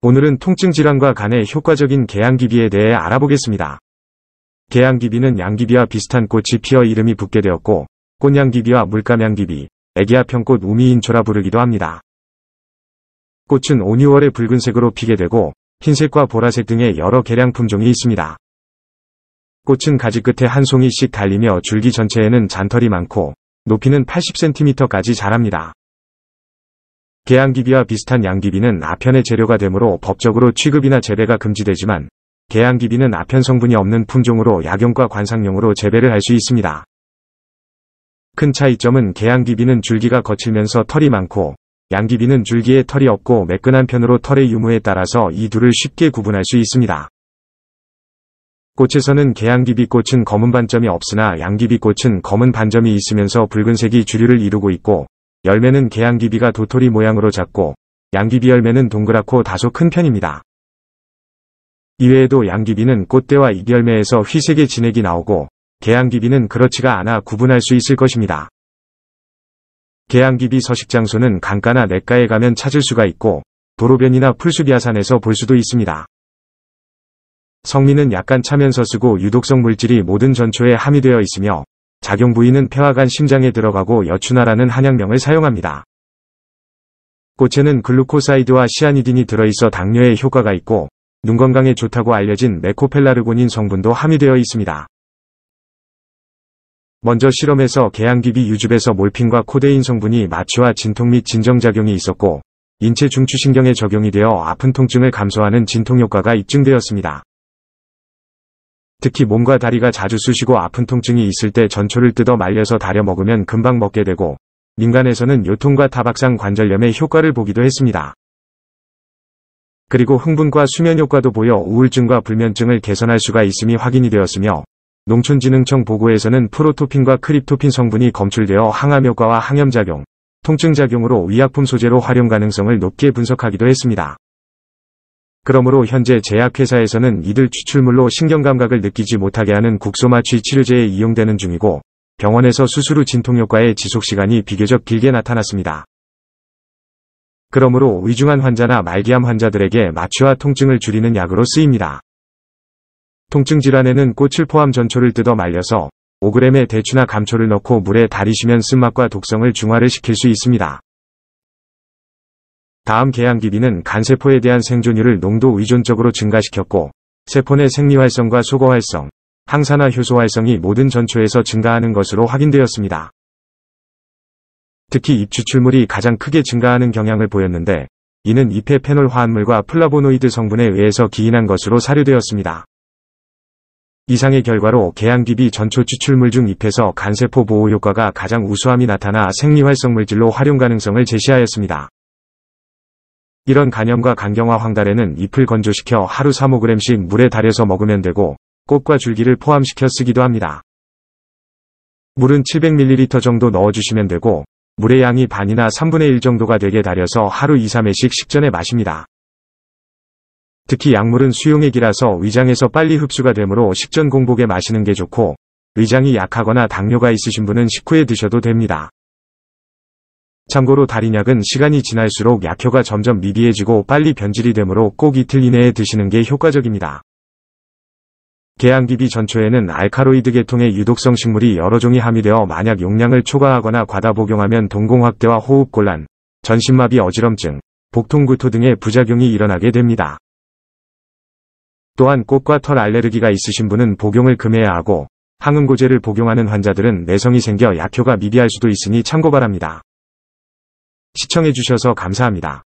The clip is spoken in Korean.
오늘은 통증 질환과 간의 효과적인 개양기비에 대해 알아보겠습니다. 개양기비는양기비와 비슷한 꽃이 피어 이름이 붙게 되었고 꽃양기비와물감양기비애기아평꽃 우미인초라 부르기도 합니다. 꽃은 5, 6월에 붉은색으로 피게 되고 흰색과 보라색 등의 여러 개량 품종이 있습니다. 꽃은 가지 끝에 한 송이씩 달리며 줄기 전체에는 잔털이 많고 높이는 80cm까지 자랍니다. 개양기비와 비슷한 양기비는 아편의 재료가 되므로 법적으로 취급이나 재배가 금지되지만 개양기비는 아편 성분이 없는 품종으로 약용과 관상용으로 재배를 할 수 있습니다. 큰 차이점은 개양기비는 줄기가 거칠면서 털이 많고 양기비는 줄기에 털이 없고 매끈한 편으로 털의 유무에 따라서 이 둘을 쉽게 구분할 수 있습니다. 꽃에서는 개양기비꽃은 검은 반점이 없으나 양기비꽃은 검은 반점이 있으면서 붉은색이 주류를 이루고 있고 열매는 개양귀비가 도토리 모양으로 작고 양귀비 열매는 동그랗고 다소 큰 편입니다. 이외에도 양귀비는 꽃대와 잎열매에서 휘색의 진액이 나오고 개양귀비는 그렇지가 않아 구분할 수 있을 것입니다. 개양귀비 서식 장소는 강가나 냇가에 가면 찾을 수가 있고 도로변이나 풀숲 야산에서 볼 수도 있습니다. 성미는 약간 차면서 쓰고 유독성 물질이 모든 전초에 함유되어 있으며 작용 부위는 폐화관 심장에 들어가고 여추나라는 한약명을 사용합니다. 꽃에는 글루코사이드와 시아니딘이 들어있어 당뇨에 효과가 있고 눈 건강에 좋다고 알려진 메코펠라르곤인 성분도 함유되어 있습니다. 먼저 실험에서 개양귀비 유즙에서 몰핀과 코데인 성분이 마취와 진통 및 진정작용이 있었고 인체 중추신경에 적용이 되어 아픈 통증을 감소하는 진통효과가 입증되었습니다. 특히 몸과 다리가 자주 쑤시고 아픈 통증이 있을 때 전초를 뜯어 말려서 달여 먹으면 금방 먹게 되고 민간에서는 요통과 타박상 관절염의 효과를 보기도 했습니다. 그리고 흥분과 수면 효과도 보여 우울증과 불면증을 개선할 수가 있음이 확인이 되었으며 농촌진흥청 보고에서는 프로토핀과 크립토핀 성분이 검출되어 항암 효과와 항염작용, 통증작용으로 의약품 소재로 활용 가능성을 높게 분석하기도 했습니다. 그러므로 현재 제약회사에서는 이들 추출물로 신경감각을 느끼지 못하게 하는 국소마취 치료제에 이용되는 중이고 병원에서 수술 후 진통효과의 지속시간이 비교적 길게 나타났습니다. 그러므로 위중한 환자나 말기암 환자들에게 마취와 통증을 줄이는 약으로 쓰입니다. 통증 질환에는 꽃을 포함 전초를 뜯어 말려서 5g의 대추나 감초를 넣고 물에 달이시면 쓴맛과 독성을 중화를 시킬 수 있습니다. 다음 계양기기는 간세포에 대한 생존율을 농도 의존적으로 증가시켰고 세포 내 생리활성과 소거활성, 항산화 효소활성이 모든 전초에서 증가하는 것으로 확인되었습니다. 특히 입 추출물이 가장 크게 증가하는 경향을 보였는데 이는 잎의 페놀 화합물과 플라보노이드 성분에 의해서 기인한 것으로 사료되었습니다. 이상의 결과로 계양기비 전초 추출물 중 잎에서 간세포 보호 효과가 가장 우수함이 나타나 생리활성 물질로 활용 가능성을 제시하였습니다. 이런 간염과 간경화 황달에는 잎을 건조시켜 하루 3-5g씩 물에 달여서 먹으면 되고 꽃과 줄기를 포함시켜 쓰기도 합니다. 물은 700ml 정도 넣어주시면 되고 물의 양이 반이나 3분의 1 정도가 되게 달여서 하루 2-3회씩 식전에 마십니다. 특히 약물은 수용액이라서 위장에서 빨리 흡수가 되므로 식전 공복에 마시는 게 좋고 위장이 약하거나 당뇨가 있으신 분은 식후에 드셔도 됩니다. 참고로 달인약은 시간이 지날수록 약효가 점점 미비해지고 빨리 변질이 되므로 꼭 이틀 이내에 드시는 게 효과적입니다. 계양비비 전초에는 알카로이드 계통의 유독성 식물이 여러 종이 함유되어 만약 용량을 초과하거나 과다 복용하면 동공 확대와 호흡곤란, 전신마비 어지럼증, 복통구토 등의 부작용이 일어나게 됩니다. 또한 꽃과 털 알레르기가 있으신 분은 복용을 금해야 하고 항응고제를 복용하는 환자들은 내성이 생겨 약효가 미비할 수도 있으니 참고 바랍니다. 시청해주셔서 감사합니다.